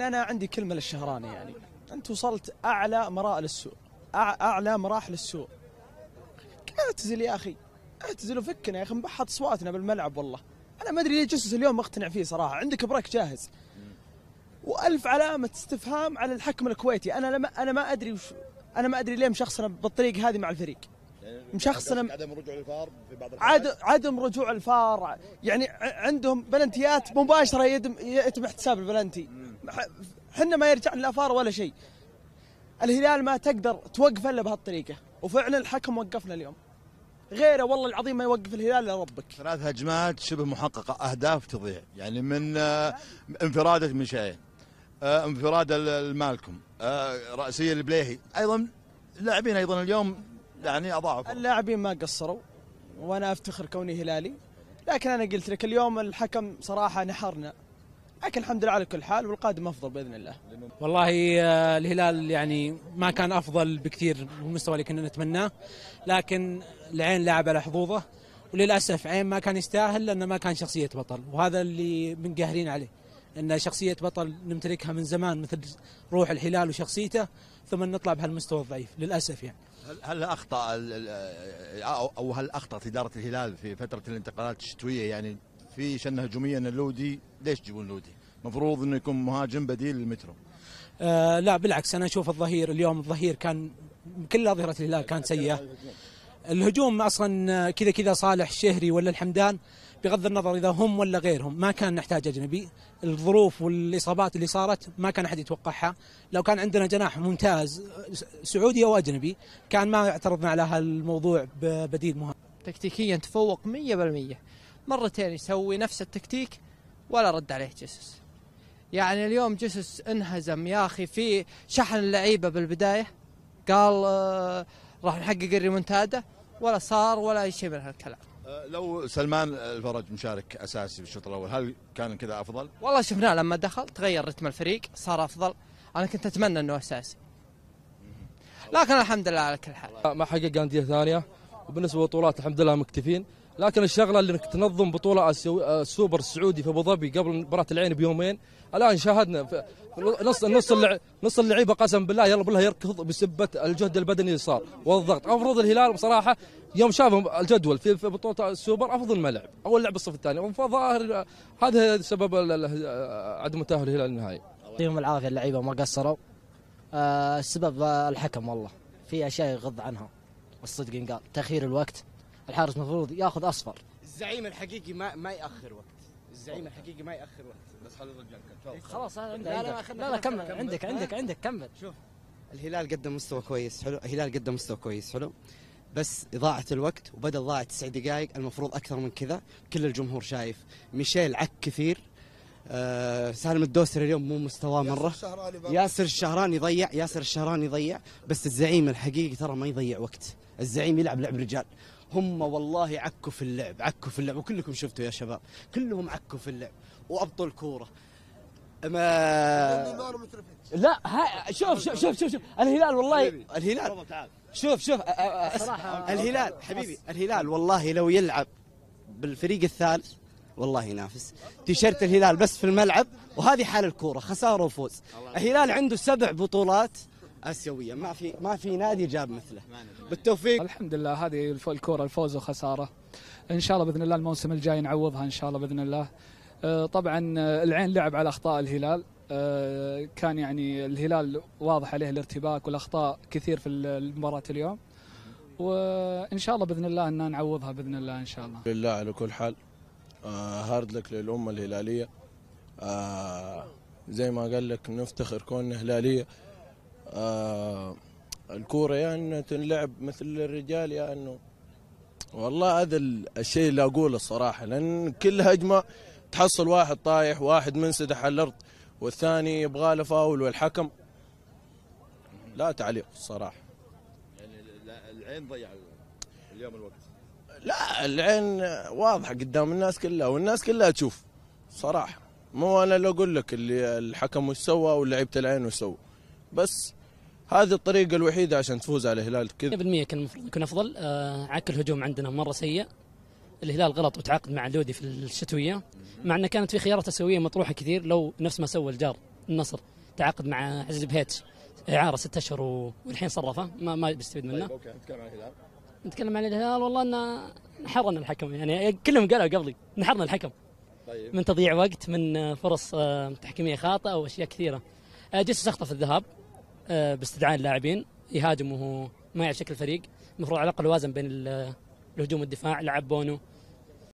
أنا عندي كلمة للشهراني يعني أنت وصلت أعلى مراحل السوق أعلى مراحل السوء اعتزل يا أخي اعتزل وفكنا يا أخي مبحط أصواتنا بالملعب والله أنا ما أدري ليه جسس اليوم مقتنع فيه صراحة عندك بريك جاهز وألف علامة استفهام على الحكم الكويتي أنا لما أنا ما أدري وش أنا ما أدري ليه مشخصنا بالطريق هذه مع الفريق مشخصنا عدم رجوع الفار في بعض عدم عدم رجوع الفار يعني عندهم بلنتيات مباشره يتم احتساب البلنتي حنا ما يرجعنا لا فار ولا شيء الهلال ما تقدر توقفه الا بهالطريقه وفعلا الحكم وقفنا اليوم غيره والله العظيم ما يوقف الهلال الا ربك ثلاث هجمات شبه محققه اهداف تضيع يعني من آه، انفراده آه، مشعل انفراد المالكم آه، راسيه البليهي ايضا اللاعبين ايضا اليوم يعني اضاعفوا اللاعبين ما قصروا وانا افتخر كوني هلالي لكن انا قلت لك اليوم الحكم صراحه نحرنا لكن الحمد لله على كل حال والقادم افضل باذن الله. والله آه، الهلال يعني ما كان افضل بكثير من المستوى اللي كنا نتمناه لكن العين لعب على حظوظه وللاسف عين ما كان يستاهل لانه ما كان شخصيه بطل وهذا اللي منقهرين عليه ان شخصيه بطل نمتلكها من زمان مثل روح الهلال وشخصيته ثم نطلع بهالمستوى الضعيف للاسف يعني. هل هل اخطا او هل اخطات اداره الهلال في فتره الانتقالات الشتويه يعني في شن ان اللودي ليش تجيبون لودي؟ مفروض انه يكون مهاجم بديل للمترو. آه لا بالعكس انا اشوف الظهير اليوم الظهير كان كل اظهره الهلال كانت سيئه. الهجوم اصلا آه، كذا كذا صالح الشهري ولا الحمدان بغض النظر اذا هم ولا غيرهم ما كان نحتاج اجنبي الظروف والاصابات اللي صارت ما كان احد يتوقعها لو كان عندنا جناح ممتاز سعودي او اجنبي كان ما اعترضنا على هالموضوع ببديل مهم تكتيكيا تفوق 100% مرتين يسوي نفس التكتيك ولا رد عليه جيسوس يعني اليوم جيسوس انهزم يا اخي في شحن اللعيبه بالبدايه قال آه، راح نحقق الريمونتادا ولا صار ولا اي شيء من هالكلام آه، لو سلمان الفرج مشارك اساسي في الشوط الاول هل كان كذا افضل؟ والله شفناه لما دخل تغير رتم الفريق صار افضل انا كنت اتمنى انه اساسي لكن الحمد لله على كل حال ما حقق انديه ثانيه وبالنسبه للبطولات الحمد لله مكتفين لكن الشغله اللي انك تنظم بطوله السوبر آه، السعودي في ابو ظبي قبل مباراه العين بيومين الان شاهدنا نص نص نص اللعيبه قسم بالله يلا بالله يركض بسبه الجهد البدني اللي صار والضغط افرض الهلال بصراحه يوم شافهم الجدول في بطوله السوبر افضل ما لعب اول لعب الصف الثاني فظاهر هذا سبب عدم تاهل الهلال النهائي يعطيهم العافيه اللعيبه ما قصروا آه، السبب آه، الحكم والله في اشياء يغض عنها الصدق قال تاخير الوقت الحارس المفروض ياخذ اصفر الزعيم الحقيقي ما ما ياخر وقت الزعيم الحقيقي ما ياخر وقت بس خلي الرجال إيه، كمل خلاص انا عندك لا لا, لا, لا كمل عندك عندك عندك كمل شوف الهلال قدم مستوى كويس حلو الهلال قدم مستوى كويس حلو بس إضاعة الوقت وبدل ضاعت تسع دقائق المفروض أكثر من كذا كل الجمهور شايف ميشيل عك كثير أه سالم الدوسري اليوم مو مستواه مرة ياسر الشهران يضيع ياسر الشهران يضيع بس الزعيم الحقيقي ترى ما يضيع وقت الزعيم يلعب لعب رجال هم والله عكوا في اللعب عكوا في اللعب وكلكم شفتوا يا شباب كلهم عكوا في اللعب وابطوا الكوره ما لا ها شوف شوف شوف شوف, شوف. الهلال والله الهلال شوف شوف صراحه الهلال حبيبي الهلال والله لو يلعب بالفريق الثالث والله ينافس تيشيرت الهلال بس في الملعب وهذه حال الكوره خساره وفوز الهلال عنده سبع بطولات اسيويه ما في ما في نادي جاب مثله بالتوفيق الحمد لله هذه الكوره الفوز وخساره ان شاء الله باذن الله الموسم الجاي نعوضها ان شاء الله باذن الله أه، طبعا العين لعب على اخطاء الهلال أه، كان يعني الهلال واضح عليه الارتباك والاخطاء كثير في المباراه اليوم وان شاء الله باذن الله ان نعوضها باذن الله ان شاء الله لله على كل حال أه، هارد لك للامه الهلاليه زي ما قال لك نفتخر كوننا هلاليه آه الكوره يا يعني انه تنلعب مثل الرجال يا يعني انه والله هذا الشيء اللي اقوله الصراحه لان كل هجمه تحصل واحد طايح واحد منسدح على الارض والثاني يبغى له فاول والحكم لا تعليق الصراحه يعني العين ضيع اليوم الوقت لا العين واضحه قدام الناس كلها والناس كلها تشوف صراحه مو انا اللي اقول لك اللي الحكم وش سوى ولاعيبه العين وش بس هذه الطريقة الوحيدة عشان تفوز على الهلال كذا 100% كان المفروض يكون أفضل آه عك الهجوم عندنا مرة سيء الهلال غلط وتعاقد مع لودي في الشتوية مع أنه كانت في خيارات أسوية مطروحة كثير لو نفس ما سوى الجار النصر تعاقد مع عزيز بهيتش إعارة ستة أشهر و... والحين صرفه ما ما بيستفيد منه طيب نتكلم عن الهلال نتكلم عن الهلال والله أنه نحرنا الحكم يعني كلهم قالوا قبلي نحرنا الحكم طيب. من تضييع وقت من فرص آه، تحكيمية خاطئة وأشياء كثيرة آه، جيسوس أخطأ في الذهاب آه، باستدعاء اللاعبين يهاجم ما يعرف شكل الفريق المفروض على الاقل وازن بين الهجوم والدفاع لعب بونو